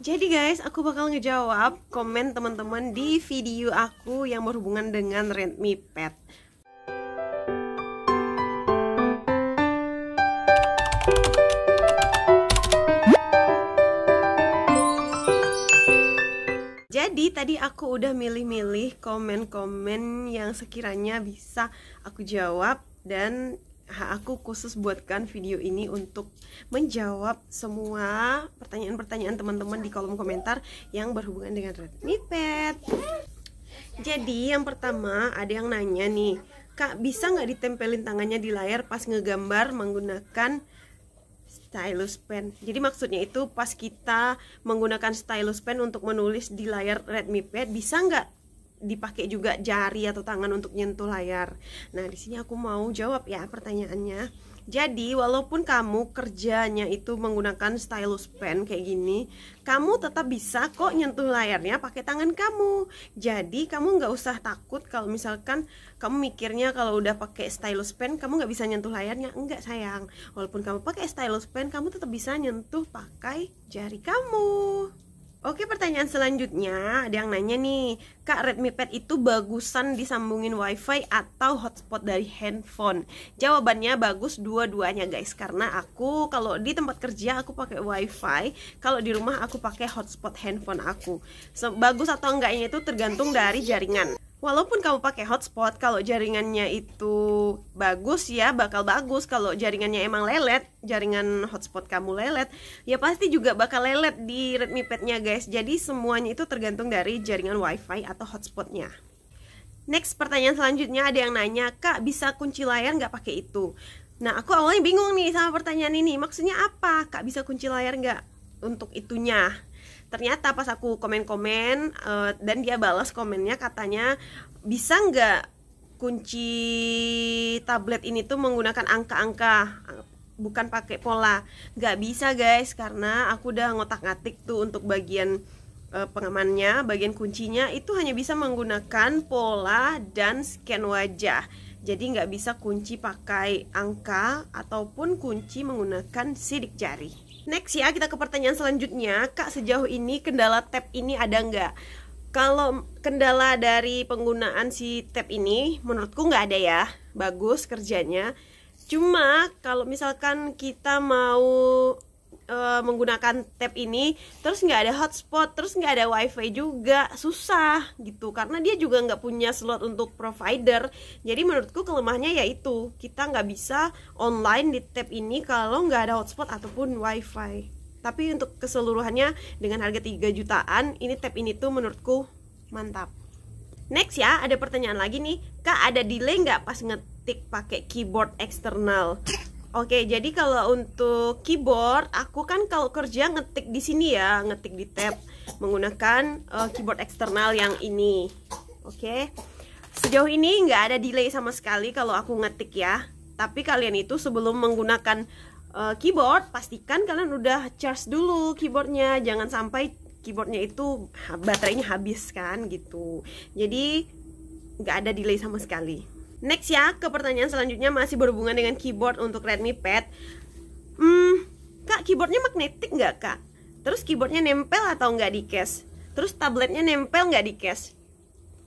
Jadi guys, aku bakal ngejawab komen teman-teman di video aku yang berhubungan dengan Redmi Pad. Jadi tadi aku udah milih-milih komen-komen yang sekiranya bisa aku jawab dan aku khusus buatkan video ini untuk menjawab semua pertanyaan-pertanyaan teman-teman di kolom komentar yang berhubungan dengan Redmi Pad. Jadi yang pertama ada yang nanya nih, Kak bisa nggak ditempelin tangannya di layar pas ngegambar menggunakan stylus pen. Jadi maksudnya itu pas kita menggunakan stylus pen untuk menulis di layar Redmi Pad bisa nggak dipakai juga jari atau tangan untuk nyentuh layar. Nah, di sini aku mau jawab ya pertanyaannya. Jadi, walaupun kamu kerjanya itu menggunakan stylus pen kayak gini, kamu tetap bisa kok nyentuh layarnya pakai tangan kamu. Jadi, kamu nggak usah takut kalau misalkan kamu mikirnya kalau udah pakai stylus pen, kamu nggak bisa nyentuh layarnya. Enggak, sayang. Walaupun kamu pakai stylus pen, kamu tetap bisa nyentuh pakai jari kamu. Oke pertanyaan selanjutnya ada yang nanya nih Kak Redmi Pad itu bagusan disambungin wifi atau hotspot dari handphone Jawabannya bagus dua-duanya guys Karena aku kalau di tempat kerja aku pakai wifi Kalau di rumah aku pakai hotspot handphone aku so, Bagus atau enggaknya itu tergantung dari jaringan walaupun kamu pakai hotspot kalau jaringannya itu bagus ya bakal bagus kalau jaringannya emang lelet jaringan hotspot kamu lelet ya pasti juga bakal lelet di Redmi Pad-nya guys jadi semuanya itu tergantung dari jaringan wifi atau hotspotnya next pertanyaan selanjutnya ada yang nanya kak bisa kunci layar nggak pakai itu nah aku awalnya bingung nih sama pertanyaan ini maksudnya apa kak bisa kunci layar nggak untuk itunya ternyata pas aku komen-komen uh, dan dia balas komennya katanya bisa nggak kunci tablet ini tuh menggunakan angka-angka bukan pakai pola nggak bisa guys karena aku udah ngotak-ngatik tuh untuk bagian uh, pengamannya bagian kuncinya itu hanya bisa menggunakan pola dan scan wajah jadi nggak bisa kunci pakai angka ataupun kunci menggunakan sidik jari Next ya, kita ke pertanyaan selanjutnya. Kak, sejauh ini kendala tab ini ada nggak? Kalau kendala dari penggunaan si tab ini, menurutku nggak ada ya. Bagus kerjanya. Cuma kalau misalkan kita mau uh, menggunakan tab ini terus nggak ada hotspot terus nggak ada wifi juga susah gitu karena dia juga nggak punya slot untuk provider jadi menurutku kelemahannya yaitu kita nggak bisa online di tab ini kalau nggak ada hotspot ataupun wifi tapi untuk keseluruhannya dengan harga 3 jutaan ini tab ini tuh menurutku mantap next ya ada pertanyaan lagi nih kak ada delay nggak pas ngetik pakai keyboard eksternal Oke, jadi kalau untuk keyboard, aku kan kalau kerja ngetik di sini ya, ngetik di tab menggunakan uh, keyboard eksternal yang ini. Oke, sejauh ini nggak ada delay sama sekali kalau aku ngetik ya. Tapi kalian itu sebelum menggunakan uh, keyboard, pastikan kalian udah charge dulu keyboardnya, jangan sampai keyboardnya itu baterainya habis kan gitu. Jadi nggak ada delay sama sekali. Next ya, ke pertanyaan selanjutnya masih berhubungan dengan keyboard untuk Redmi Pad. Hmm, kak keyboardnya magnetik nggak kak? Terus keyboardnya nempel atau nggak di case? Terus tabletnya nempel nggak di case?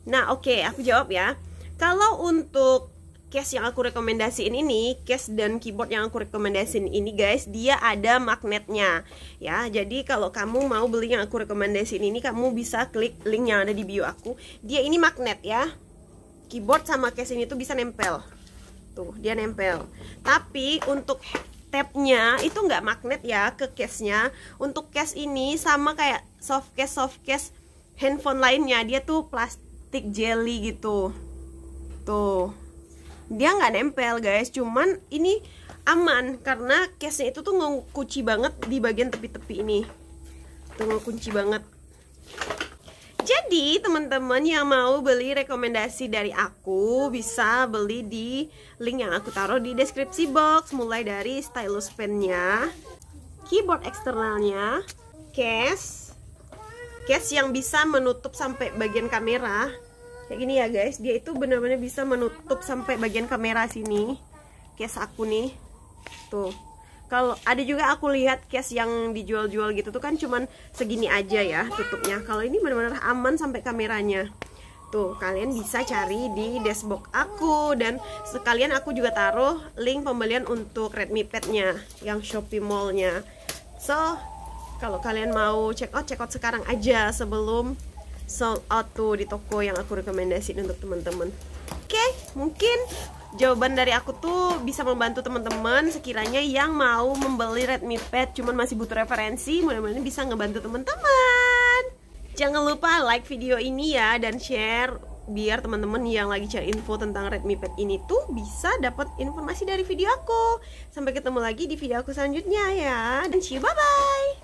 Nah oke, okay, aku jawab ya. Kalau untuk case yang aku rekomendasiin ini, case dan keyboard yang aku rekomendasiin ini guys, dia ada magnetnya. Ya, jadi kalau kamu mau beli yang aku rekomendasiin ini, kamu bisa klik link yang ada di bio aku. Dia ini magnet ya keyboard sama case ini tuh bisa nempel tuh dia nempel tapi untuk tapnya itu nggak magnet ya ke case-nya untuk case ini sama kayak soft case soft case handphone lainnya dia tuh plastik jelly gitu tuh dia nggak nempel guys cuman ini aman karena case-nya itu tuh ngekunci banget di bagian tepi-tepi ini tuh ngekunci banget jadi teman-teman yang mau beli rekomendasi dari aku bisa beli di link yang aku taruh di deskripsi box mulai dari stylus pennya, keyboard eksternalnya, case, case yang bisa menutup sampai bagian kamera. Kayak gini ya guys, dia itu benar-benar bisa menutup sampai bagian kamera sini. Case aku nih. Tuh kalau ada juga aku lihat case yang dijual-jual gitu tuh kan cuman segini aja ya tutupnya kalau ini benar-benar aman sampai kameranya tuh kalian bisa cari di dashboard aku dan sekalian aku juga taruh link pembelian untuk Redmi Pad-nya yang Shopee Mall-nya so kalau kalian mau check out check out sekarang aja sebelum sold out tuh di toko yang aku rekomendasiin untuk teman-teman oke okay, mungkin jawaban dari aku tuh bisa membantu teman-teman sekiranya yang mau membeli Redmi Pad cuman masih butuh referensi mudah-mudahan bisa ngebantu teman-teman jangan lupa like video ini ya dan share biar teman-teman yang lagi cari info tentang Redmi Pad ini tuh bisa dapat informasi dari video aku sampai ketemu lagi di video aku selanjutnya ya dan see you bye bye